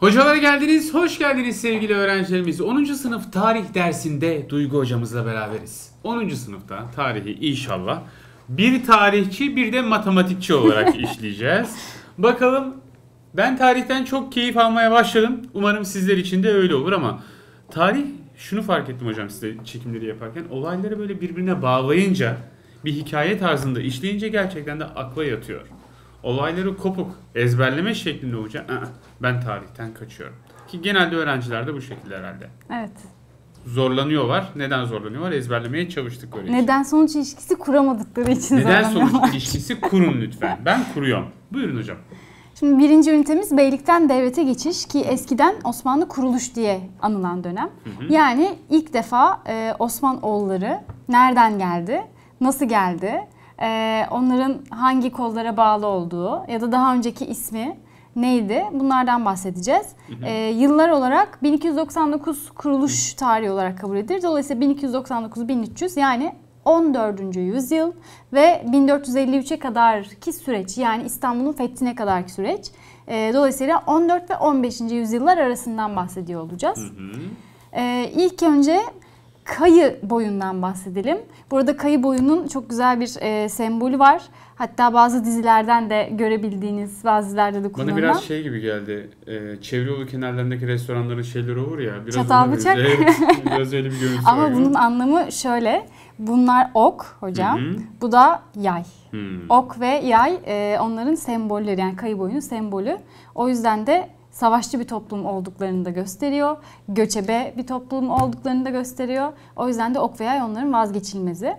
Hocalara geldiniz, hoş geldiniz sevgili öğrencilerimiz. 10. sınıf tarih dersinde Duygu hocamızla beraberiz. 10. sınıfta tarihi inşallah bir tarihçi bir de matematikçi olarak işleyeceğiz. Bakalım ben tarihten çok keyif almaya başladım. Umarım sizler için de öyle olur ama tarih şunu fark ettim hocam size çekimleri yaparken olayları böyle birbirine bağlayınca bir hikaye tarzında işleyince gerçekten de akla yatıyor olayları kopuk ezberleme şeklinde olacak. ben tarihten kaçıyorum. Ki genelde öğrenciler de bu şekilde herhalde. Evet. Zorlanıyorlar. Neden zorlanıyorlar? Ezberlemeye çalıştıkları için. Neden sonuç ilişkisi kuramadıkları için Neden sonuç ilişkisi kurun lütfen. Ben kuruyorum. Buyurun hocam. Şimdi birinci ünitemiz beylikten devlete geçiş ki eskiden Osmanlı kuruluş diye anılan dönem. Hı hı. Yani ilk defa e, Osmanoğulları nereden geldi, nasıl geldi, e, onların hangi kollara bağlı olduğu ya da daha önceki ismi neydi? Bunlardan bahsedeceğiz. E, yıllar olarak 1299 kuruluş tarihi olarak kabul edilir. Dolayısıyla 1299-1300 yani 14. yüzyıl ve 1453'e kadar ki süreç yani İstanbul'un fethine kadar ki süreç. E, dolayısıyla 14 ve 15. yüzyıllar arasından bahsediyor olacağız. Hı hı. E, ilk önce kayı boyundan bahsedelim. Burada kayı boyunun çok güzel bir e, sembolü var. Hatta bazı dizilerden de görebildiğiniz, bazılarda da kullanılan. Bana biraz şey gibi geldi. E, çevre yolu kenarlarındaki restoranların şeyleri olur ya. Biraz Çatal bıçak. Evet, biraz öyle bir görüntü Ama var. bunun anlamı şöyle. Bunlar ok hocam. Hı-hı. Bu da yay. hı Ok ve yay e, onların sembolleri yani kayı boyunun sembolü. O yüzden de savaşçı bir toplum olduklarını da gösteriyor. Göçebe bir toplum olduklarını da gösteriyor. O yüzden de ok veya onların vazgeçilmezi.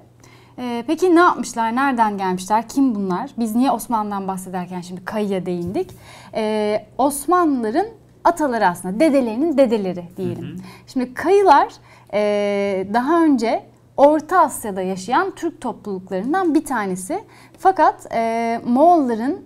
Ee, peki ne yapmışlar, nereden gelmişler, kim bunlar? Biz niye Osmanlı'dan bahsederken şimdi kayıya değindik? Ee, Osmanlıların ataları aslında, dedelerinin dedeleri diyelim. Hı hı. Şimdi kayılar e, daha önce Orta Asya'da yaşayan Türk topluluklarından bir tanesi. Fakat e, Moğolların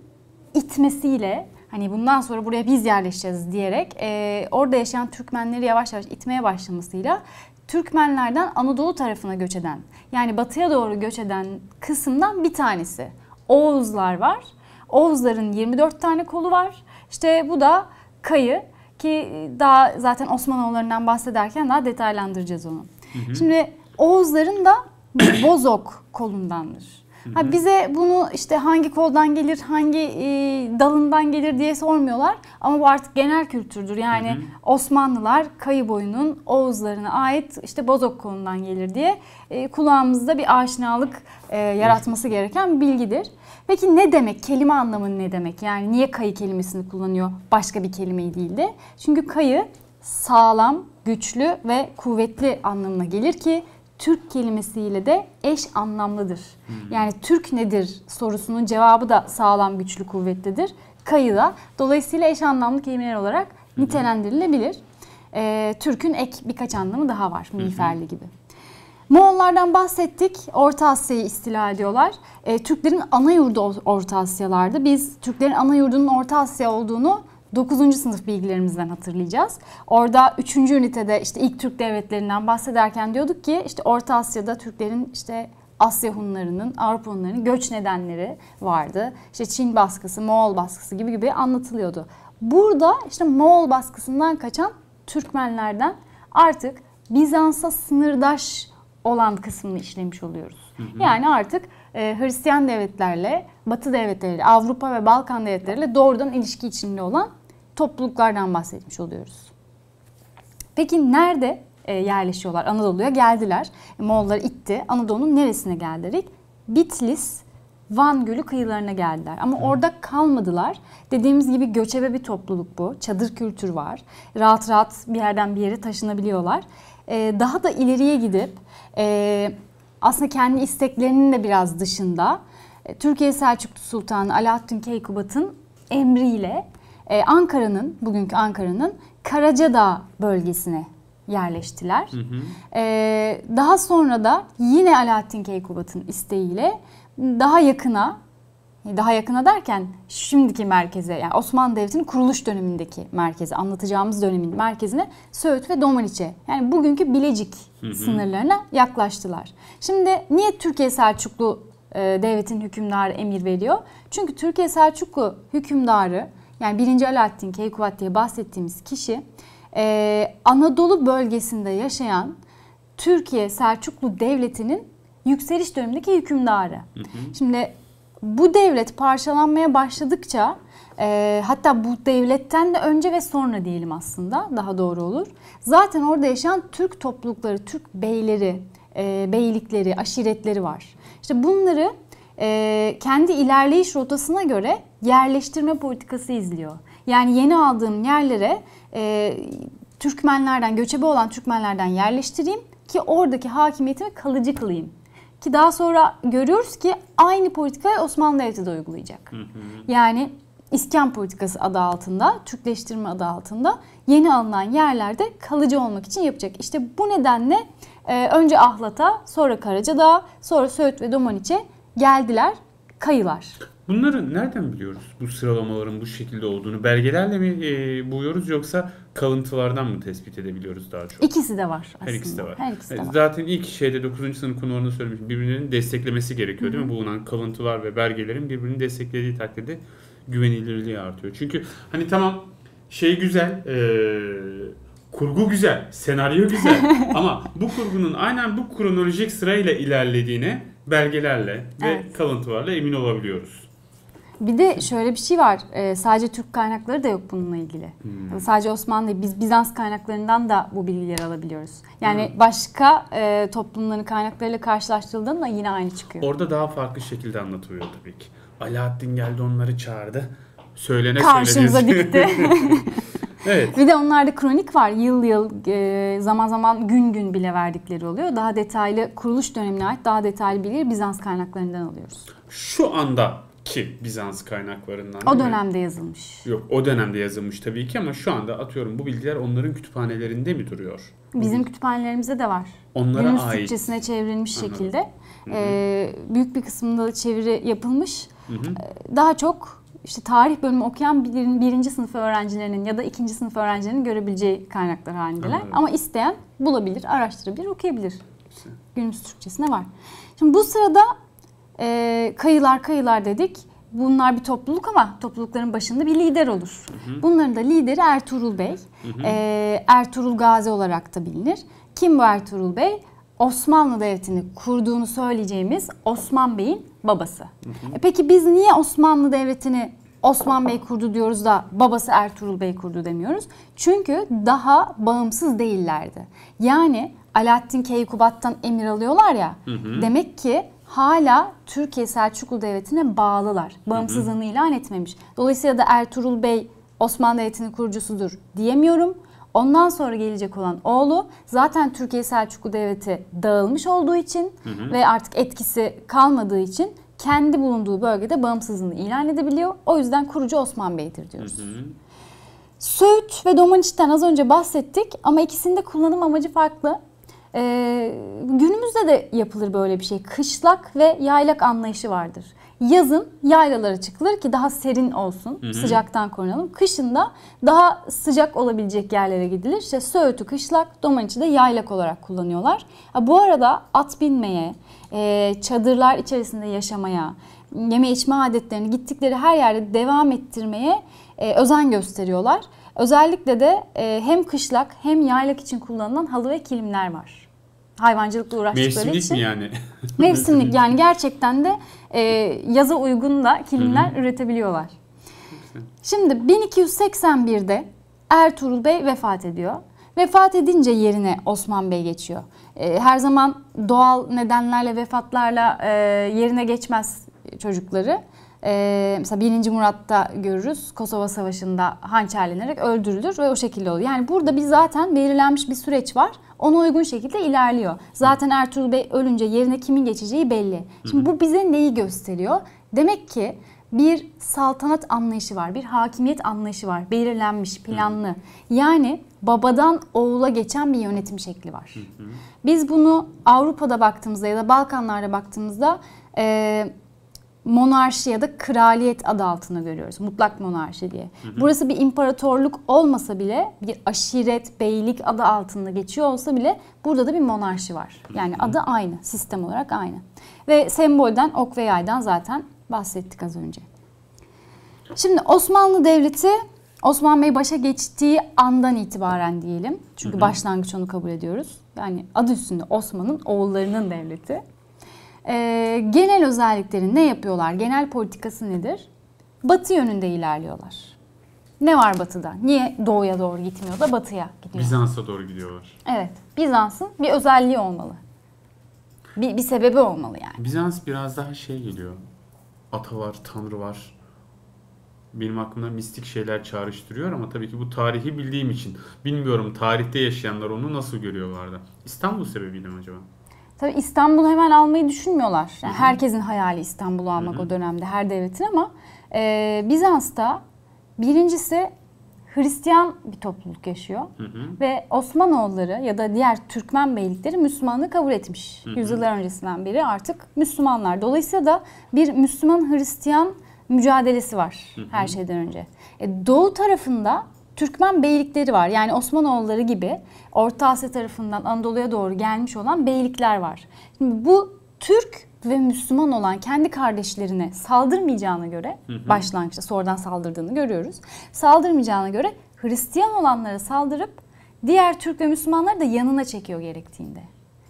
itmesiyle hani bundan sonra buraya biz yerleşeceğiz diyerek e, orada yaşayan Türkmenleri yavaş yavaş itmeye başlamasıyla Türkmenlerden Anadolu tarafına göç eden yani batıya doğru göç eden kısımdan bir tanesi. Oğuzlar var. Oğuzların 24 tane kolu var. İşte bu da Kayı ki daha zaten Osmanoğullarından bahsederken daha detaylandıracağız onu. Hı hı. Şimdi Oğuzların da Bozok kolundandır. Ha, bize bunu işte hangi koldan gelir, hangi e, dalından gelir diye sormuyorlar. Ama bu artık genel kültürdür. Yani hı hı. Osmanlılar kayı boyunun Oğuzlarına ait işte bozok kolundan gelir diye e, kulağımızda bir aşinalık e, yaratması gereken bilgidir. Peki ne demek? Kelime anlamı ne demek? Yani niye kayı kelimesini kullanıyor başka bir kelimeyi değil de? Çünkü kayı sağlam, güçlü ve kuvvetli anlamına gelir ki Türk kelimesiyle de eş anlamlıdır. Hmm. Yani Türk nedir sorusunun cevabı da sağlam güçlü kuvvetlidir. Kayı da dolayısıyla eş anlamlı kelimeler olarak hmm. nitelendirilebilir. Ee, Türk'ün ek birkaç anlamı daha var miğferli gibi. Moğollardan bahsettik. Orta Asya'yı istila ediyorlar. E, Türklerin ana yurdu Orta Asya'lardı. Biz Türklerin ana yurdunun Orta Asya olduğunu 9. sınıf bilgilerimizden hatırlayacağız. Orada 3. ünitede işte ilk Türk devletlerinden bahsederken diyorduk ki işte Orta Asya'da Türklerin işte Asya Hunlarının, Avrupa Hunlarının göç nedenleri vardı. İşte Çin baskısı, Moğol baskısı gibi gibi anlatılıyordu. Burada işte Moğol baskısından kaçan Türkmenlerden artık Bizans'a sınırdaş olan kısmını işlemiş oluyoruz. Hı hı. Yani artık e, Hristiyan devletlerle, Batı devletleriyle, Avrupa ve Balkan devletleriyle doğrudan ilişki içinde olan topluluklardan bahsetmiş oluyoruz. Peki nerede e, yerleşiyorlar? Anadolu'ya geldiler. E, Moğollar itti. Anadolu'nun neresine geldiler? Bitlis, Van Gölü kıyılarına geldiler. Ama orada kalmadılar. Dediğimiz gibi göçebe bir topluluk bu. Çadır kültür var. Rahat rahat bir yerden bir yere taşınabiliyorlar. E, daha da ileriye gidip aslında kendi isteklerinin de biraz dışında Türkiye Selçuklu Sultanı Alaaddin Keykubat'ın emriyle e, Ankara'nın, bugünkü Ankara'nın Karacadağ bölgesine yerleştiler. Hı hı. E, daha sonra da yine Alaaddin Keykubat'ın isteğiyle daha yakına, e, daha yakına derken şimdiki merkeze yani Osmanlı Devleti'nin kuruluş dönemindeki merkezi, anlatacağımız dönemin merkezine Söğüt ve Domaniçe yani bugünkü Bilecik hı hı. sınırlarına yaklaştılar. Şimdi niye Türkiye Selçuklu e, devletin hükümdarı emir veriyor. Çünkü Türkiye Selçuklu hükümdarı yani birinci Alaaddin Keykubat diye bahsettiğimiz kişi e, Anadolu bölgesinde yaşayan Türkiye Selçuklu Devleti'nin yükseliş dönemindeki hükümdarı. Hı hı. Şimdi bu devlet parçalanmaya başladıkça e, hatta bu devletten de önce ve sonra diyelim aslında daha doğru olur. Zaten orada yaşayan Türk toplulukları, Türk beyleri, e, beylikleri, aşiretleri var. İşte bunları e, kendi ilerleyiş rotasına göre yerleştirme politikası izliyor. Yani yeni aldığım yerlere e, Türkmenlerden, göçebe olan Türkmenlerden yerleştireyim ki oradaki hakimiyetimi kalıcı kılayım. Ki daha sonra görüyoruz ki aynı politikayı Osmanlı Devleti de uygulayacak. Yani iskan politikası adı altında, Türkleştirme adı altında yeni alınan yerlerde kalıcı olmak için yapacak. İşte bu nedenle e, önce Ahlat'a, sonra Karaca'da, sonra Söğüt ve Domaniç'e geldiler kayılar. Bunları nereden biliyoruz? Bu sıralamaların bu şekilde olduğunu belgelerle mi e, buluyoruz yoksa kalıntılardan mı tespit edebiliyoruz daha çok? İkisi de var aslında. Her ikisi de var. Her ikisi de var. Zaten ilk şeyde 9. sınıf konularında söylemiş, Birbirinin desteklemesi gerekiyor Hı-hı. değil mi? Bulunan kalıntılar ve belgelerin birbirini desteklediği takdirde güvenilirliği artıyor. Çünkü hani tamam şey güzel, e, kurgu güzel, senaryo güzel ama bu kurgunun aynen bu kronolojik sırayla ilerlediğine belgelerle ve evet. kalıntılarla emin olabiliyoruz. Bir de şöyle bir şey var. E, sadece Türk kaynakları da yok bununla ilgili. Hmm. Yani sadece Osmanlı biz Bizans kaynaklarından da bu bilgileri alabiliyoruz. Yani hmm. başka e, toplumların kaynaklarıyla karşılaştırıldığında yine aynı çıkıyor. Orada daha farklı şekilde anlatılıyor tabii ki. Alaaddin geldi onları çağırdı. Söylene Karşımıza söyledi. dikti. Evet. Bir de onlarda kronik var. Yıl yıl e, zaman zaman gün gün bile verdikleri oluyor. Daha detaylı kuruluş dönemine ait daha detaylı bilir Bizans kaynaklarından alıyoruz. Şu anda ki Bizans kaynaklarından. O dönemde mi? yazılmış. Yok o dönemde yazılmış tabii ki ama şu anda atıyorum bu bilgiler onların kütüphanelerinde mi duruyor? Bizim kütüphanelerimizde de var. Onlara Yunus ait. Türkçesine çevrilmiş Anladım. şekilde. Hı -hı. E, büyük bir kısmında çeviri yapılmış. Hı -hı. daha çok işte tarih bölümü okuyan birin, birinci sınıf öğrencilerinin ya da ikinci sınıf öğrencilerinin görebileceği kaynaklar halindeler. Evet. Ama isteyen bulabilir, araştırabilir, okuyabilir. Günümüz Türkçesine var. Şimdi bu sırada e, kayılar kayılar dedik. Bunlar bir topluluk ama toplulukların başında bir lider olur. Hı hı. Bunların da lideri Ertuğrul Bey. Hı hı. E, Ertuğrul Gazi olarak da bilinir. Kim bu Ertuğrul Bey? Osmanlı Devleti'ni kurduğunu söyleyeceğimiz Osman Bey'in babası. Hı hı. E peki biz niye Osmanlı Devleti'ni Osman Bey kurdu diyoruz da babası Ertuğrul Bey kurdu demiyoruz. Çünkü daha bağımsız değillerdi. Yani Alaaddin Keykubat'tan emir alıyorlar ya. Hı hı. Demek ki hala Türkiye Selçuklu Devleti'ne bağlılar. Bağımsızlığını hı hı. ilan etmemiş. Dolayısıyla da Ertuğrul Bey Osmanlı Devleti'nin kurucusudur diyemiyorum. Ondan sonra gelecek olan oğlu zaten Türkiye Selçuklu Devleti dağılmış olduğu için hı hı. ve artık etkisi kalmadığı için kendi bulunduğu bölgede bağımsızlığını ilan edebiliyor. O yüzden kurucu Osman Bey'dir diyoruz. Hı Söğüt ve Domaniç'ten az önce bahsettik ama ikisinde kullanım amacı farklı. Ee, günümüzde de yapılır böyle bir şey. Kışlak ve yaylak anlayışı vardır. Yazın yaylalara çıkılır ki daha serin olsun, Hı-hı. sıcaktan korunalım. Kışın da daha sıcak olabilecek yerlere gidilir. İşte Söğüt'ü kışlak, Domaniç'i de yaylak olarak kullanıyorlar. bu arada at binmeye, e, çadırlar içerisinde yaşamaya, yeme içme adetlerini gittikleri her yerde devam ettirmeye e, özen gösteriyorlar. Özellikle de e, hem kışlak hem yaylak için kullanılan halı ve kilimler var hayvancılıkla uğraştıkları Mevsimlik için. Mevsimlik mi yani? Mevsimlik yani gerçekten de e, yaza uygun da kilimler Hı-hı. üretebiliyorlar. Şimdi 1281'de Ertuğrul Bey vefat ediyor. Vefat edince yerine Osman Bey geçiyor. E, her zaman doğal nedenlerle vefatlarla e, yerine geçmez çocukları e, mesela 1. Murat'ta görürüz Kosova Savaşı'nda hançerlenerek öldürülür ve o şekilde oluyor. Yani burada bir zaten belirlenmiş bir süreç var. Ona uygun şekilde ilerliyor. Zaten Ertuğrul Bey ölünce yerine kimin geçeceği belli. Şimdi bu bize neyi gösteriyor? Demek ki bir saltanat anlayışı var, bir hakimiyet anlayışı var. Belirlenmiş, planlı. Yani babadan oğula geçen bir yönetim şekli var. Biz bunu Avrupa'da baktığımızda ya da Balkanlar'da baktığımızda e, monarşi ya da kraliyet adı altında görüyoruz. Mutlak monarşi diye. Hı hı. Burası bir imparatorluk olmasa bile bir aşiret, beylik adı altında geçiyor olsa bile burada da bir monarşi var. Yani hı hı. adı aynı, sistem olarak aynı. Ve sembolden ok ve yaydan zaten bahsettik az önce. Şimdi Osmanlı Devleti Osman Bey başa geçtiği andan itibaren diyelim. Çünkü hı hı. başlangıç onu kabul ediyoruz. Yani adı üstünde Osman'ın oğullarının devleti. Ee, genel özellikleri ne yapıyorlar? Genel politikası nedir? Batı yönünde ilerliyorlar. Ne var batıda? Niye doğuya doğru gitmiyor da batıya gidiyor? Bizans'a doğru gidiyorlar. Evet. Bizans'ın bir özelliği olmalı. Bir, bir sebebi olmalı yani. Bizans biraz daha şey geliyor. Ata var, tanrı var. Benim aklımda mistik şeyler çağrıştırıyor ama tabii ki bu tarihi bildiğim için. Bilmiyorum tarihte yaşayanlar onu nasıl görüyorlardı. İstanbul sebebiyle mi acaba? Tabii İstanbul'u hemen almayı düşünmüyorlar. Yani Hı-hı. herkesin hayali İstanbul'u almak Hı-hı. o dönemde her devletin ama e, Bizans'ta birincisi Hristiyan bir topluluk yaşıyor. Hı hı. Ve Osmanoğulları ya da diğer Türkmen beylikleri Müslümanlığı kabul etmiş. Hı hı. Yüzyıllar öncesinden beri artık Müslümanlar. Dolayısıyla da bir Müslüman Hristiyan mücadelesi var hı hı. her şeyden önce. E, doğu tarafında Türkmen beylikleri var. Yani Osmanoğulları gibi Orta Asya tarafından Anadolu'ya doğru gelmiş olan beylikler var. Şimdi bu Türk ve Müslüman olan kendi kardeşlerine saldırmayacağına göre hı hı. başlangıçta sonradan saldırdığını görüyoruz. Saldırmayacağına göre Hristiyan olanlara saldırıp diğer Türk ve Müslümanları da yanına çekiyor gerektiğinde.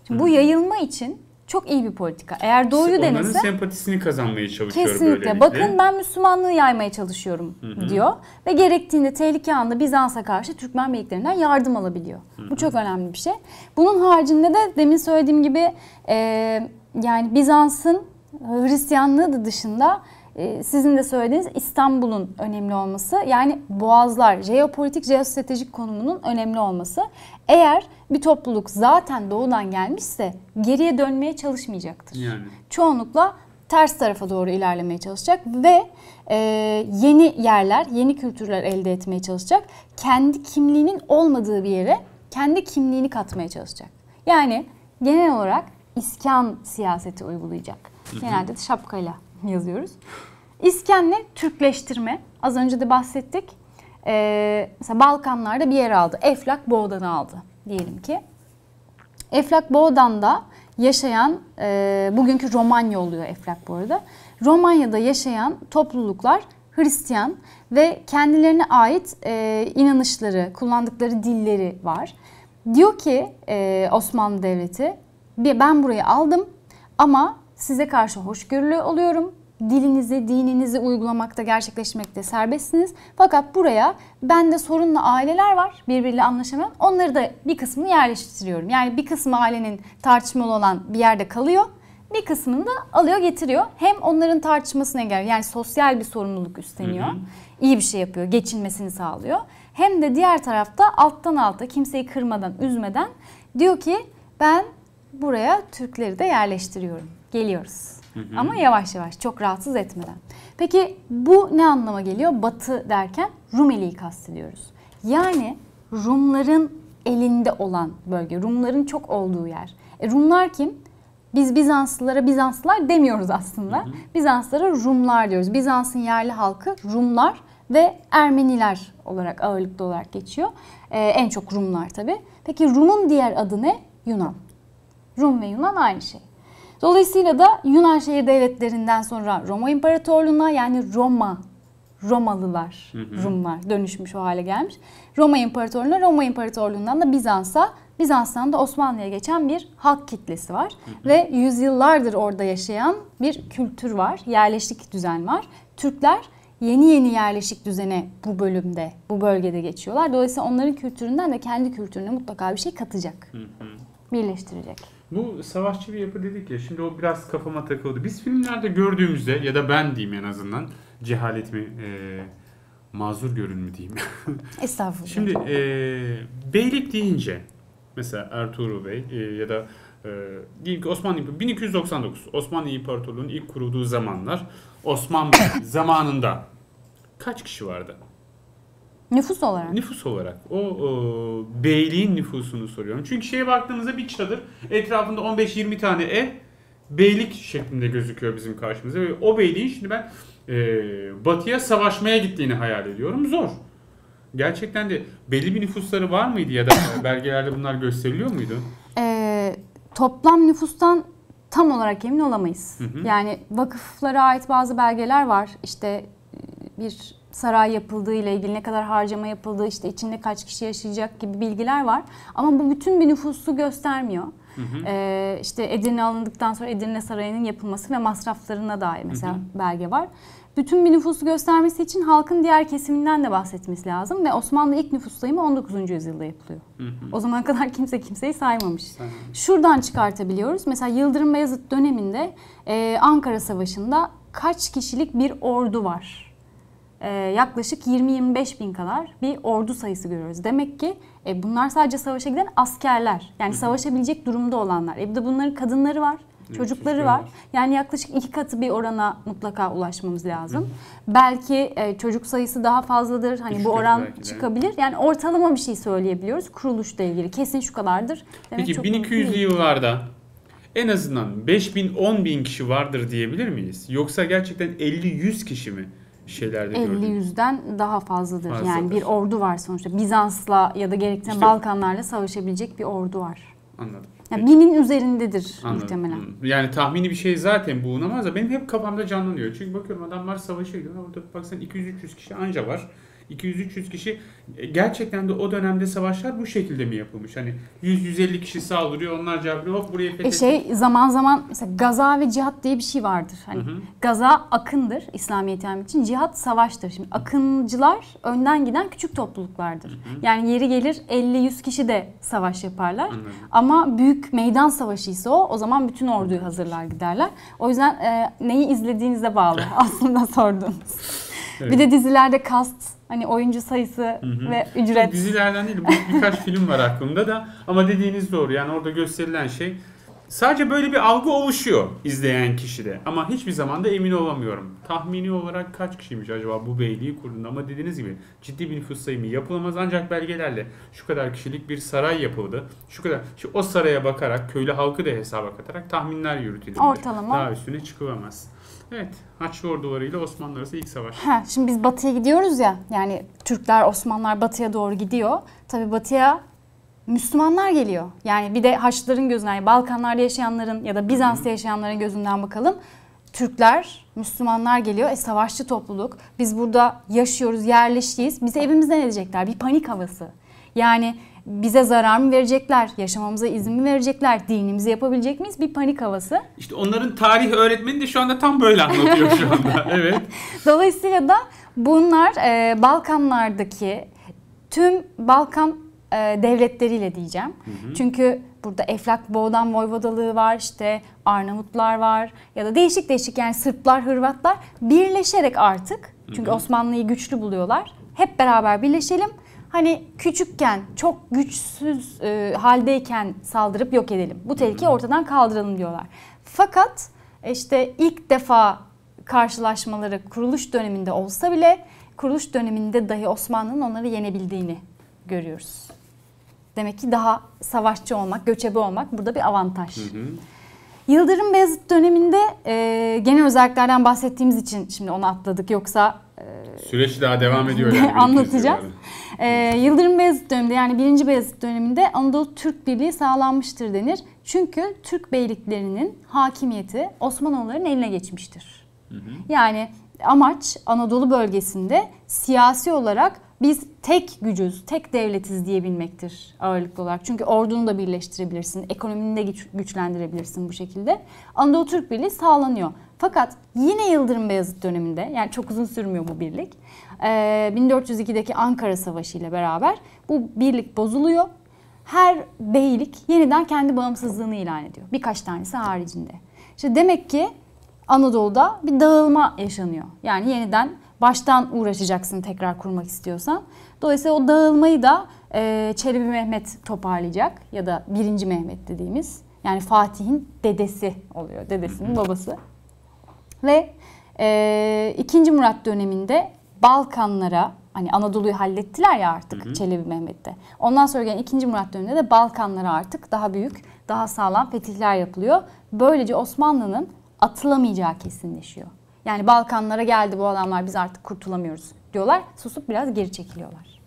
Şimdi hı hı. bu yayılma için çok iyi bir politika. Eğer Doğu'yu Onların denese... Onların sempatisini kazanmaya çalışıyor Kesinlikle. Böylelikle. Bakın ben Müslümanlığı yaymaya çalışıyorum Hı-hı. diyor. Ve gerektiğinde tehlike anında Bizans'a karşı Türkmen beyliklerinden yardım alabiliyor. Hı-hı. Bu çok önemli bir şey. Bunun haricinde de demin söylediğim gibi e, yani Bizans'ın Hristiyanlığı da dışında ee, sizin de söylediğiniz İstanbul'un önemli olması yani boğazlar, jeopolitik, jeostratejik konumunun önemli olması. Eğer bir topluluk zaten doğudan gelmişse geriye dönmeye çalışmayacaktır. Yani. Çoğunlukla ters tarafa doğru ilerlemeye çalışacak ve e, yeni yerler, yeni kültürler elde etmeye çalışacak. Kendi kimliğinin olmadığı bir yere kendi kimliğini katmaya çalışacak. Yani genel olarak iskan siyaseti uygulayacak. Genelde de şapkayla yazıyoruz. İskenle Türkleştirme. Az önce de bahsettik. Ee, mesela Balkanlarda bir yer aldı. Eflak Boğdan'ı aldı diyelim ki. Eflak Boğdan'da yaşayan, e, bugünkü Romanya oluyor Eflak bu arada. Romanya'da yaşayan topluluklar Hristiyan ve kendilerine ait e, inanışları, kullandıkları dilleri var. Diyor ki e, Osmanlı Devleti, ben burayı aldım ama size karşı hoşgörülü oluyorum. Dilinizi, dininizi uygulamakta, gerçekleşmekte serbestsiniz. Fakat buraya bende sorunlu aileler var, birbiriyle anlaşamayan. Onları da bir kısmını yerleştiriyorum. Yani bir kısmı ailenin tartışmalı olan bir yerde kalıyor. Bir kısmını da alıyor getiriyor. Hem onların tartışmasına engel yani sosyal bir sorumluluk üstleniyor. Hı hı. İyi bir şey yapıyor, geçinmesini sağlıyor. Hem de diğer tarafta alttan alta kimseyi kırmadan, üzmeden diyor ki ben buraya Türkleri de yerleştiriyorum geliyoruz. Hı hı. Ama yavaş yavaş çok rahatsız etmeden. Peki bu ne anlama geliyor? Batı derken Rumeli'yi kastediyoruz. Yani Rumların elinde olan bölge, Rumların çok olduğu yer. E Rumlar kim? Biz Bizanslılara Bizanslılar demiyoruz aslında. Hı hı. Bizanslara Rumlar diyoruz. Bizans'ın yerli halkı Rumlar ve Ermeniler olarak ağırlıklı olarak geçiyor. Ee, en çok Rumlar tabii. Peki Rum'un diğer adı ne? Yunan. Rum ve Yunan aynı şey. Dolayısıyla da Yunan şehir devletlerinden sonra Roma İmparatorluğu'na yani Roma Romalılar, hı hı. Rumlar dönüşmüş o hale gelmiş. Roma İmparatorluğu'na, Roma İmparatorluğu'ndan da Bizans'a, Bizans'tan da Osmanlı'ya geçen bir halk kitlesi var. Hı hı. Ve yüzyıllardır orada yaşayan bir kültür var, yerleşik düzen var. Türkler yeni yeni yerleşik düzene bu bölümde, bu bölgede geçiyorlar. Dolayısıyla onların kültüründen de kendi kültürüne mutlaka bir şey katacak, hı hı. birleştirecek. Bu savaşçı bir yapı dedik ya şimdi o biraz kafama takıldı. Biz filmlerde gördüğümüzde ya da ben diyeyim en azından cehaletimi e, mazur görün mü diyeyim. Estağfurullah. Şimdi e, beylik deyince mesela Ertuğrul Bey e, ya da e, diyelim ki Osmanlı 1299 Osmanlı İmparatorluğu'nun ilk kurulduğu zamanlar Osmanlı zamanında kaç kişi vardı? Nüfus olarak. Nüfus olarak. O, o beyliğin nüfusunu soruyorum. Çünkü şeye baktığımızda bir çadır etrafında 15-20 tane ev beylik şeklinde gözüküyor bizim karşımıza. Ve o beyliğin şimdi ben e, batıya savaşmaya gittiğini hayal ediyorum. Zor. Gerçekten de belli bir nüfusları var mıydı ya da belgelerde bunlar gösteriliyor muydu? E, toplam nüfustan tam olarak emin olamayız. Hı hı. Yani vakıflara ait bazı belgeler var. İşte e, bir saray yapıldığı ile ilgili ne kadar harcama yapıldığı işte içinde kaç kişi yaşayacak gibi bilgiler var. Ama bu bütün bir nüfusu göstermiyor. Hı hı. Ee, işte Edirne alındıktan sonra Edirne Sarayı'nın yapılması ve masraflarına dair mesela hı hı. belge var. Bütün bir nüfusu göstermesi için halkın diğer kesiminden de bahsetmesi lazım ve Osmanlı ilk nüfus sayımı 19. yüzyılda yapılıyor. Hı hı. O zaman kadar kimse kimseyi saymamış. Hı hı. Şuradan çıkartabiliyoruz. Mesela Yıldırım Beyazıt döneminde e, Ankara Savaşı'nda kaç kişilik bir ordu var? Ee, yaklaşık 20-25 bin kadar bir ordu sayısı görüyoruz. Demek ki e, bunlar sadece savaşa giden askerler. Yani Hı-hı. savaşabilecek durumda olanlar. E, bir de bunların kadınları var. Çocukları var. Yani yaklaşık iki katı bir orana mutlaka ulaşmamız lazım. Hı-hı. Belki e, çocuk sayısı daha fazladır. Hani Üç bu oran çıkabilir. Yani ortalama bir şey söyleyebiliyoruz kuruluşla ilgili. Kesin şu kadardır. Demek Peki 1200'lü yıllarda en azından 5000 10000 kişi vardır diyebilir miyiz? Yoksa gerçekten 50-100 kişi mi? şeylerde 50 gördüm. yüzden daha fazladır. fazladır. Yani bir ordu var sonuçta. Bizans'la ya da gerekse işte, Balkanlarla savaşabilecek bir ordu var. Anladım. Yani binin üzerindedir Anladım. muhtemelen. Hmm. Yani tahmini bir şey zaten bulunamaz da benim hep kafamda canlanıyor. Çünkü bakıyorum adamlar savaşa gidiyor. Orada baksan 200-300 kişi anca var. 200-300 kişi e, gerçekten de o dönemde savaşlar bu şekilde mi yapılmış? Hani 100-150 kişi saldırıyor onlar cevaplı hop buraya e, fethettik. E şey zaman zaman mesela gaza ve cihat diye bir şey vardır. Hani hı hı. gaza akındır İslamiyet alemi için. Cihat savaştır. Şimdi akıncılar önden giden küçük topluluklardır. Hı hı. Yani yeri gelir 50-100 kişi de savaş yaparlar. Hı hı. Ama büyük meydan savaşıysa o o zaman bütün orduyu hazırlar giderler. O yüzden e, neyi izlediğinize bağlı aslında sordunuz. Evet. Bir de dizilerde kast Hani oyuncu sayısı hı hı. ve ücret. dizilerden değil. Birkaç film var aklımda da. Ama dediğiniz doğru. Yani orada gösterilen şey sadece böyle bir algı oluşuyor izleyen kişide. Ama hiçbir zaman da emin olamıyorum. Tahmini olarak kaç kişiymiş acaba bu beyliği kurduğunda ama dediğiniz gibi ciddi bir nüfus sayımı yapılamaz ancak belgelerle şu kadar kişilik bir saray yapıldı. Şu kadar şu o saraya bakarak köylü halkı da hesaba katarak tahminler yürütülüyor. Ortalama. Daha üstüne çıkılamaz. Evet. Haçlı orduları ile Osmanlı arası ilk savaş. Ha, şimdi biz batıya gidiyoruz ya. Yani Türkler, Osmanlılar batıya doğru gidiyor. Tabii batıya Müslümanlar geliyor. Yani bir de Haçlıların gözünden, yani Balkanlarda yaşayanların ya da Bizans'ta yaşayanların gözünden bakalım. Türkler, Müslümanlar geliyor. E savaşçı topluluk. Biz burada yaşıyoruz, yerleştiyiz. Bizi evimizden edecekler. Bir panik havası. Yani bize zarar mı verecekler? Yaşamamıza izin mi verecekler? Dinimizi yapabilecek miyiz? Bir panik havası. İşte onların tarih öğretmeni de şu anda tam böyle anlatıyor şu anda. Evet. Dolayısıyla da bunlar e, Balkanlardaki tüm Balkan e, devletleriyle diyeceğim. Hı hı. Çünkü burada Eflak Boğdan Voyvodalığı var işte Arnavutlar var ya da değişik değişik yani Sırplar, Hırvatlar birleşerek artık çünkü Osmanlı'yı güçlü buluyorlar. Hep beraber birleşelim hani küçükken çok güçsüz e, haldeyken saldırıp yok edelim. Bu tehlikeyi ortadan kaldıralım diyorlar. Fakat işte ilk defa karşılaşmaları kuruluş döneminde olsa bile kuruluş döneminde dahi Osmanlı'nın onları yenebildiğini görüyoruz. Demek ki daha savaşçı olmak, göçebe olmak burada bir avantaj. Hı hı. Yıldırım Beyazıt döneminde e, genel özelliklerden bahsettiğimiz için şimdi onu atladık. Yoksa e, süreç daha devam ediyor. Yani anlatacağız. Ee, Yıldırım Beyazıt döneminde yani 1. Beyazıt döneminde Anadolu Türk Birliği sağlanmıştır denir. Çünkü Türk beyliklerinin hakimiyeti Osmanoğulların eline geçmiştir. Hı hı. Yani amaç Anadolu bölgesinde siyasi olarak biz tek gücüz, tek devletiz diyebilmektir ağırlıklı olarak. Çünkü ordunu da birleştirebilirsin, ekonomini de güç, güçlendirebilirsin bu şekilde. Anadolu Türk Birliği sağlanıyor. Fakat yine Yıldırım Beyazıt döneminde, yani çok uzun sürmüyor bu birlik. 1402'deki ee, Ankara Savaşı ile beraber bu birlik bozuluyor. Her beylik yeniden kendi bağımsızlığını ilan ediyor. Birkaç tanesi haricinde. İşte demek ki Anadolu'da bir dağılma yaşanıyor. Yani yeniden baştan uğraşacaksın tekrar kurmak istiyorsan. Dolayısıyla o dağılmayı da e, Çelebi Mehmet toparlayacak ya da Birinci Mehmet dediğimiz yani Fatih'in dedesi oluyor, dedesinin babası. Ve e, Murat döneminde Balkanlara hani Anadolu'yu hallettiler ya artık hı hı. Çelebi Mehmet'te. Ondan sonra gelen 2. Murat döneminde de Balkanlara artık daha büyük, daha sağlam fetihler yapılıyor. Böylece Osmanlı'nın atılamayacağı kesinleşiyor. Yani Balkanlara geldi bu adamlar biz artık kurtulamıyoruz diyorlar. Susup biraz geri çekiliyorlar.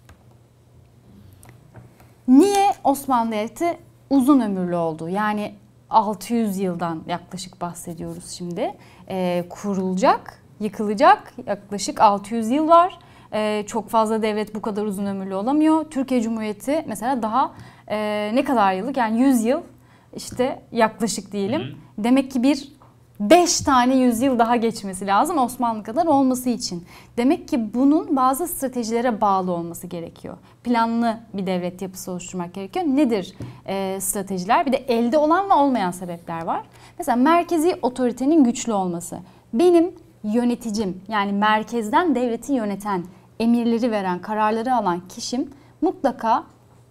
Niye Osmanlı Devleti uzun ömürlü oldu? Yani 600 yıldan yaklaşık bahsediyoruz şimdi. Ee, kurulacak yıkılacak. Yaklaşık 600 yıl var. Ee, çok fazla devlet bu kadar uzun ömürlü olamıyor. Türkiye Cumhuriyeti mesela daha e, ne kadar yıllık yani 100 yıl işte yaklaşık diyelim. Hı. Demek ki bir 5 tane yüzyıl daha geçmesi lazım Osmanlı kadar olması için. Demek ki bunun bazı stratejilere bağlı olması gerekiyor. Planlı bir devlet yapısı oluşturmak gerekiyor. Nedir e, stratejiler? Bir de elde olan ve olmayan sebepler var. Mesela merkezi otoritenin güçlü olması. Benim yöneticim yani merkezden devleti yöneten, emirleri veren, kararları alan kişim mutlaka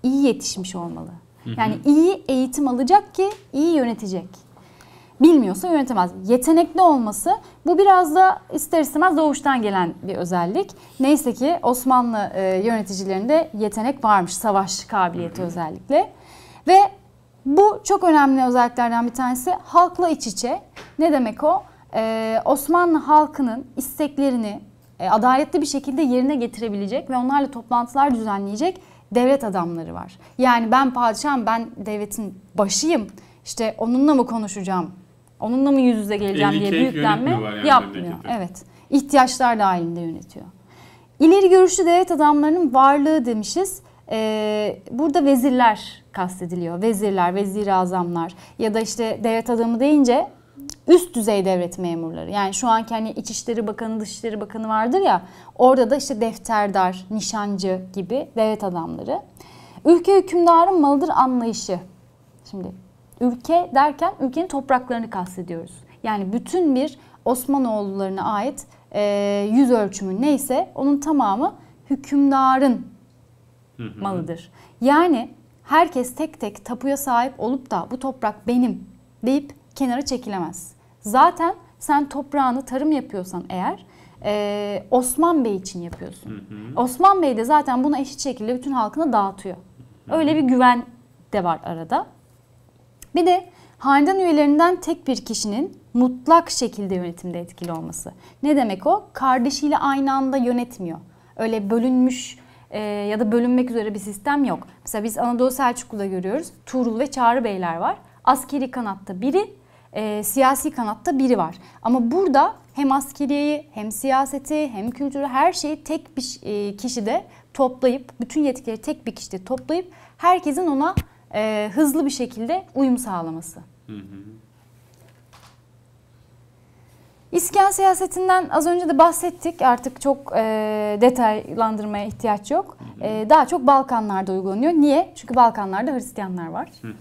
iyi yetişmiş olmalı. Yani iyi eğitim alacak ki iyi yönetecek. Bilmiyorsa yönetemez. Yetenekli olması bu biraz da ister istemez doğuştan gelen bir özellik. Neyse ki Osmanlı e, yöneticilerinde yetenek varmış savaş kabiliyeti özellikle. Ve bu çok önemli özelliklerden bir tanesi halkla iç içe. Ne demek o? e, Osmanlı halkının isteklerini e, adaletli bir şekilde yerine getirebilecek ve onlarla toplantılar düzenleyecek devlet adamları var. Yani ben padişahım, ben devletin başıyım. İşte onunla mı konuşacağım? Onunla mı yüz yüze geleceğim diye büyüklenme yani yapmıyor. Evet. İhtiyaçlar dahilinde yönetiyor. İleri görüşlü devlet adamlarının varlığı demişiz. Ee, burada vezirler kastediliyor. Vezirler, vezir azamlar ya da işte devlet adamı deyince üst düzey devlet memurları. Yani şu anki hani İçişleri Bakanı, Dışişleri Bakanı vardır ya orada da işte defterdar, nişancı gibi devlet adamları. Ülke hükümdarın malıdır anlayışı. Şimdi ülke derken ülkenin topraklarını kastediyoruz. Yani bütün bir Osmanoğullarına ait e, yüz ölçümü neyse onun tamamı hükümdarın malıdır. Yani herkes tek tek tapuya sahip olup da bu toprak benim deyip kenara çekilemez. Zaten sen toprağını tarım yapıyorsan eğer e, Osman Bey için yapıyorsun. Hı hı. Osman Bey de zaten bunu eşit şekilde bütün halkına dağıtıyor. Hı hı. Öyle bir güven de var arada. Bir de hanedan üyelerinden tek bir kişinin mutlak şekilde yönetimde etkili olması. Ne demek o? Kardeşiyle aynı anda yönetmiyor. Öyle bölünmüş e, ya da bölünmek üzere bir sistem yok. Mesela biz Anadolu Selçuklu'da görüyoruz. Tuğrul ve Çağrı Beyler var. Askeri kanatta biri, e, siyasi kanatta biri var. Ama burada hem askeriyeyi hem siyaseti hem kültürü her şeyi tek bir e, kişide toplayıp bütün yetkileri tek bir kişide toplayıp herkesin ona e, hızlı bir şekilde uyum sağlaması. Hı hı. İskan siyasetinden az önce de bahsettik. Artık çok e, detaylandırmaya ihtiyaç yok. E, daha çok Balkanlarda uygulanıyor. Niye? Çünkü Balkanlarda Hristiyanlar var hı hı.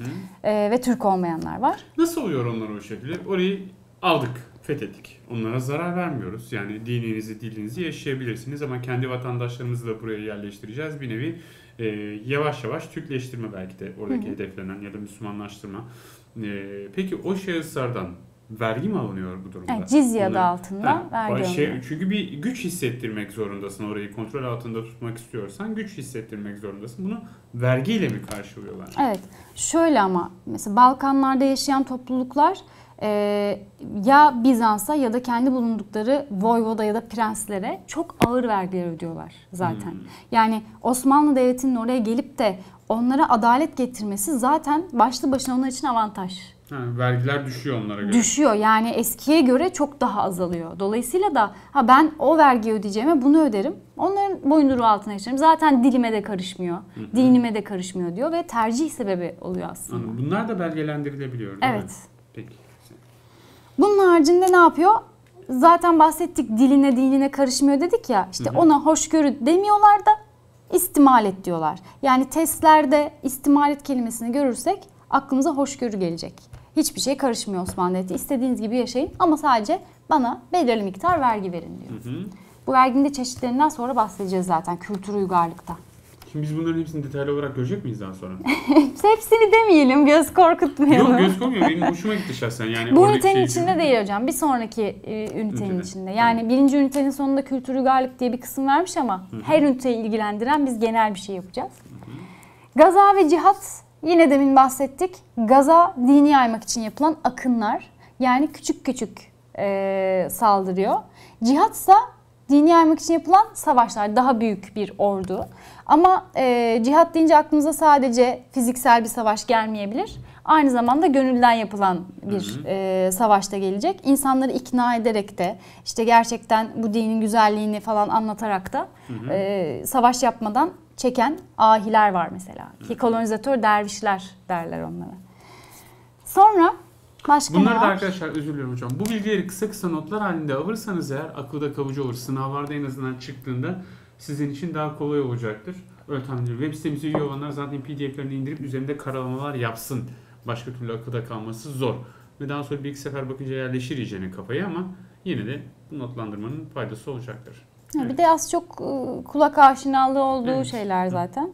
E, ve Türk olmayanlar var. Nasıl oluyor onlar o şekilde? Orayı aldık, fethettik. Onlara zarar vermiyoruz. Yani dininizi, dilinizi yaşayabilirsiniz ama kendi vatandaşlarımızı da buraya yerleştireceğiz. Bir nevi e, yavaş yavaş Türkleştirme belki de oradaki hı hı. hedeflenen ya da Müslümanlaştırma. E, peki o şahıslardan vergi mi alınıyor bu durumda? Yani cizye adı altında ha, vergi şey, alınıyor. Çünkü bir güç hissettirmek zorundasın orayı kontrol altında tutmak istiyorsan güç hissettirmek zorundasın. Bunu vergiyle mi karşılıyorlar? Evet şöyle ama mesela Balkanlarda yaşayan topluluklar e, ya Bizans'a ya da kendi bulundukları voyvoda ya da prenslere çok ağır vergiler ödüyorlar zaten. Hmm. Yani Osmanlı Devleti'nin oraya gelip de onlara adalet getirmesi zaten başlı başına onlar için avantaj. Ha, vergiler düşüyor onlara göre. Düşüyor yani eskiye göre çok daha azalıyor. Dolayısıyla da ha ben o vergi ödeyeceğime bunu öderim. Onların boyunduruğu altına geçerim. Zaten dilime de karışmıyor. Hı-hı. Dinime de karışmıyor diyor ve tercih sebebi oluyor aslında. Anladım. Bunlar da belgelendirilebiliyor. Değil evet. Mi? Peki. Bunun haricinde ne yapıyor? Zaten bahsettik diline dinine karışmıyor dedik ya. İşte Hı-hı. ona hoşgörü demiyorlar da istimal et diyorlar. Yani testlerde istimal et kelimesini görürsek aklımıza hoşgörü gelecek hiçbir şey karışmıyor Osmanlı Devleti. İstediğiniz gibi yaşayın ama sadece bana belirli miktar vergi verin diyor. Hı hı. Bu verginin de çeşitlerinden sonra bahsedeceğiz zaten kültür uygarlıkta. Şimdi biz bunların hepsini detaylı olarak görecek miyiz daha sonra? Hepsini demeyelim, göz korkutmayalım. Yok göz korkmuyor, benim hoşuma gitti şahsen. Yani Bu ünitenin şey içinde gibi. değil hocam, bir sonraki e, ünitenin Ünitede. içinde. Yani tamam. birinci ünitenin sonunda kültür uygarlık diye bir kısım vermiş ama Hı-hı. her üniteyi ilgilendiren biz genel bir şey yapacağız. Hı-hı. Gaza ve cihat Yine demin bahsettik. Gaza dini yaymak için yapılan akınlar. Yani küçük küçük e, saldırıyor. Cihatsa dini yaymak için yapılan savaşlar. Daha büyük bir ordu. Ama e, cihat deyince aklımıza sadece fiziksel bir savaş gelmeyebilir. Aynı zamanda gönülden yapılan bir hı hı. E, savaşta gelecek. İnsanları ikna ederek de işte gerçekten bu dinin güzelliğini falan anlatarak da hı hı. E, savaş yapmadan çeken ahiler var mesela. Ki kolonizatör dervişler derler onlara. Sonra başka Bunlar da arkadaşlar özür dilerim hocam. Bu bilgileri kısa kısa notlar halinde alırsanız eğer akılda kalıcı olur. Sınavlarda en azından çıktığında sizin için daha kolay olacaktır. Öyle tahmin ediyorum. Web sitemize üye olanlar zaten pdf'lerini indirip üzerinde karalamalar yapsın. Başka türlü akılda kalması zor. Ve daha sonra bir ilk sefer bakınca yerleşir iyicenin kafayı ama yine de bu notlandırmanın faydası olacaktır. Ha, Bir de az çok ıı, kulak aşinalığı olduğu evet. şeyler zaten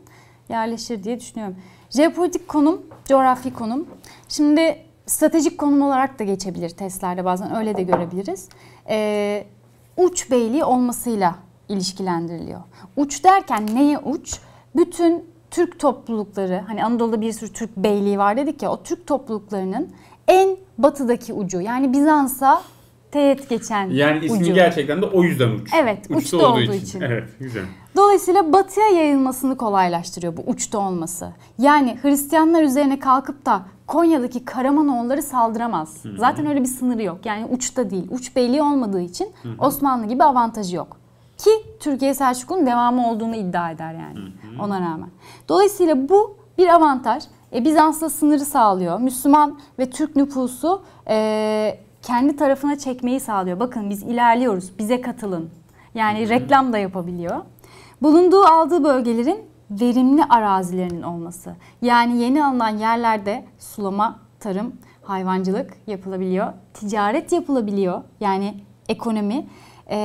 yerleşir diye düşünüyorum. Jeopolitik konum, coğrafi konum. Şimdi stratejik konum olarak da geçebilir testlerde bazen öyle de görebiliriz. Ee, uç beyliği olmasıyla ilişkilendiriliyor. Uç derken neye uç? Bütün Türk toplulukları, hani Anadolu'da bir sürü Türk beyliği var dedik ya, o Türk topluluklarının en batıdaki ucu yani Bizans'a teğet geçen Yani ismi ucu. gerçekten de o yüzden uç. Evet, uçta, uçta olduğu, olduğu için. için. Evet, güzel. Dolayısıyla batıya yayılmasını kolaylaştırıyor bu uçta olması. Yani Hristiyanlar üzerine kalkıp da Konya'daki Karamanoğulları saldıramaz. Hı-hı. Zaten öyle bir sınırı yok. Yani uçta değil. Uç belli olmadığı için Hı-hı. Osmanlı gibi avantajı yok. Ki Türkiye Selçuklu'nun devamı olduğunu iddia eder yani Hı-hı. ona rağmen. Dolayısıyla bu bir avantaj. E, Bizans'la sınırı sağlıyor. Müslüman ve Türk nüfusu e, kendi tarafına çekmeyi sağlıyor. Bakın biz ilerliyoruz, bize katılın. Yani Hı-hı. reklam da yapabiliyor. Bulunduğu aldığı bölgelerin verimli arazilerinin olması. Yani yeni alınan yerlerde sulama, tarım, hayvancılık yapılabiliyor. Ticaret yapılabiliyor. Yani ekonomi e,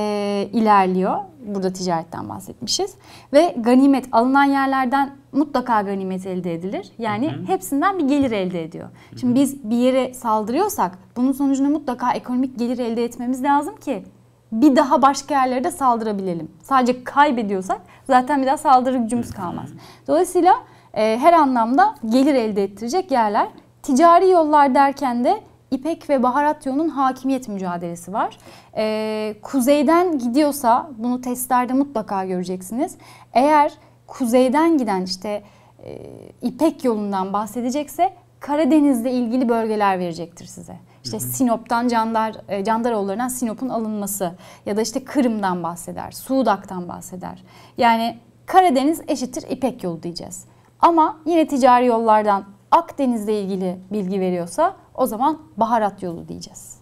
ilerliyor burada ticaretten bahsetmişiz. Ve ganimet alınan yerlerden mutlaka ganimet elde edilir. Yani hı hı. hepsinden bir gelir elde ediyor. Şimdi hı hı. biz bir yere saldırıyorsak bunun sonucunda mutlaka ekonomik gelir elde etmemiz lazım ki bir daha başka yerlere de saldırabilelim. Sadece kaybediyorsak zaten bir daha saldırı gücümüz kalmaz. Dolayısıyla e, her anlamda gelir elde ettirecek yerler. Ticari yollar derken de İpek ve baharat yolunun hakimiyet mücadelesi var. Ee, kuzeyden gidiyorsa bunu testlerde mutlaka göreceksiniz. Eğer kuzeyden giden işte e, İpek yolundan bahsedecekse Karadeniz'le ilgili bölgeler verecektir size. İşte hı hı. Sinop'tan Candar, e, Candaroğulları'ndan Sinop'un alınması ya da işte Kırım'dan bahseder, Suudak'tan bahseder. Yani Karadeniz eşittir İpek yolu diyeceğiz. Ama yine ticari yollardan Akdeniz'le ilgili bilgi veriyorsa o zaman baharat yolu diyeceğiz.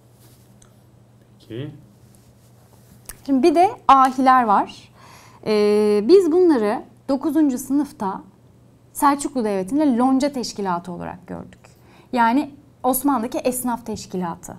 Peki. Şimdi bir de ahiler var. Ee, biz bunları 9. sınıfta Selçuklu Devleti'nde lonca teşkilatı olarak gördük. Yani Osmanlı'daki esnaf teşkilatı.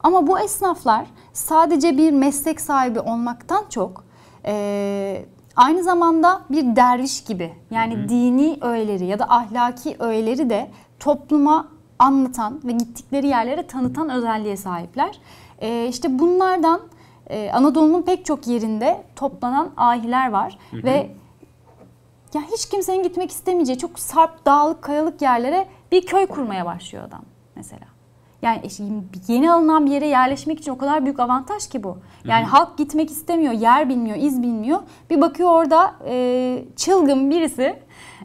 Ama bu esnaflar sadece bir meslek sahibi olmaktan çok e, aynı zamanda bir derviş gibi yani hı hı. dini öğeleri ya da ahlaki öğeleri de topluma anlatan ve gittikleri yerlere tanıtan özelliğe sahipler. E, işte bunlardan e, Anadolu'nun pek çok yerinde toplanan ahiler var hı hı. ve ya hiç kimsenin gitmek istemeyeceği çok sarp, dağlık, kayalık yerlere bir köy kurmaya başlıyor adam mesela. Yani yeni alınan bir yere yerleşmek için o kadar büyük avantaj ki bu. Yani Hı-hı. halk gitmek istemiyor, yer bilmiyor, iz bilmiyor. Bir bakıyor orada e, çılgın birisi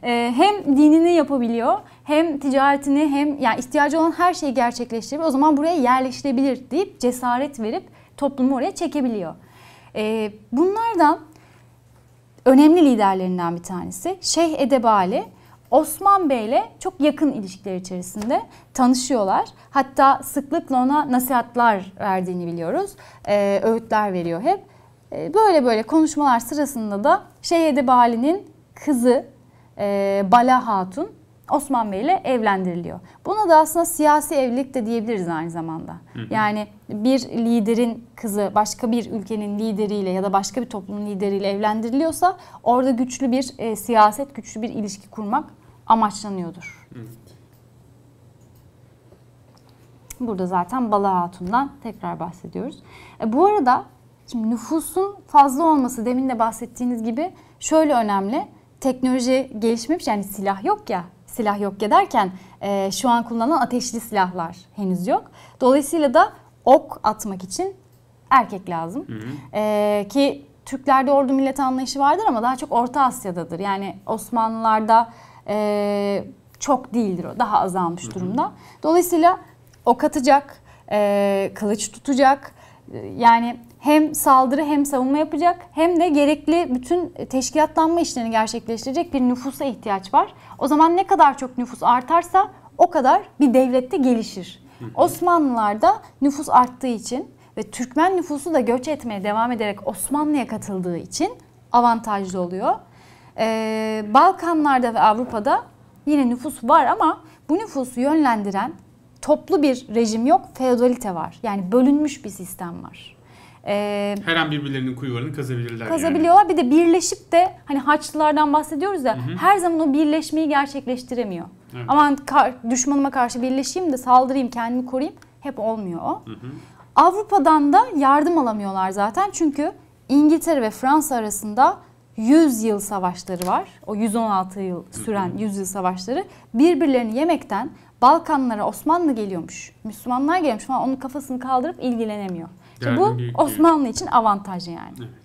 e, hem dinini yapabiliyor hem ticaretini hem yani ihtiyacı olan her şeyi gerçekleştirebilir. O zaman buraya yerleştirebilir deyip cesaret verip toplumu oraya çekebiliyor. E, ee, bunlardan önemli liderlerinden bir tanesi Şeyh Edebali. Osman ile çok yakın ilişkiler içerisinde tanışıyorlar. Hatta sıklıkla ona nasihatlar verdiğini biliyoruz. Ee, öğütler veriyor hep. Ee, böyle böyle konuşmalar sırasında da Şeyh Edebali'nin kızı e, Bala Hatun Osman Bey ile evlendiriliyor. Buna da aslında siyasi evlilik de diyebiliriz aynı zamanda. Hı hı. Yani bir liderin kızı başka bir ülkenin lideriyle ya da başka bir toplumun lideriyle evlendiriliyorsa orada güçlü bir e, siyaset, güçlü bir ilişki kurmak amaçlanıyordur. Hı. Burada zaten Bala Hatun'dan tekrar bahsediyoruz. E, bu arada şimdi nüfusun fazla olması demin de bahsettiğiniz gibi şöyle önemli. Teknoloji gelişmemiş yani silah yok ya silah yok ya derken e, şu an kullanılan ateşli silahlar henüz yok. Dolayısıyla da ok atmak için erkek lazım. E, ki Türklerde ordu millet anlayışı vardır ama daha çok Orta Asya'dadır. Yani Osmanlılarda e, çok değildir o. Daha azalmış hı hı. durumda. Dolayısıyla ok atacak, e, kılıç tutacak. E, yani hem saldırı hem savunma yapacak hem de gerekli bütün teşkilatlanma işlerini gerçekleştirecek bir nüfusa ihtiyaç var. O zaman ne kadar çok nüfus artarsa o kadar bir devlette de gelişir. Osmanlılarda nüfus arttığı için ve Türkmen nüfusu da göç etmeye devam ederek Osmanlı'ya katıldığı için avantajlı oluyor. Ee, Balkanlarda ve Avrupa'da yine nüfus var ama bu nüfusu yönlendiren toplu bir rejim yok, feodalite var. Yani bölünmüş bir sistem var. E, Her an birbirlerinin kuyularını kazabilirler. Kazabiliyorlar. Yani. Bir de birleşip de hani haçlılardan bahsediyoruz ya. Hı hı. Her zaman o birleşmeyi gerçekleştiremiyor. Evet. Aman kar, düşmanıma karşı birleşeyim de saldırayım, kendimi koruyayım. Hep olmuyor o. Hı hı. Avrupa'dan da yardım alamıyorlar zaten. Çünkü İngiltere ve Fransa arasında 100 yıl savaşları var. O 116 yıl süren 100 yıl savaşları birbirlerini yemekten Balkanlara Osmanlı geliyormuş, Müslümanlar geliyormuş falan onun kafasını kaldırıp ilgilenemiyor. Ki bu Osmanlı için avantaj yani. Evet.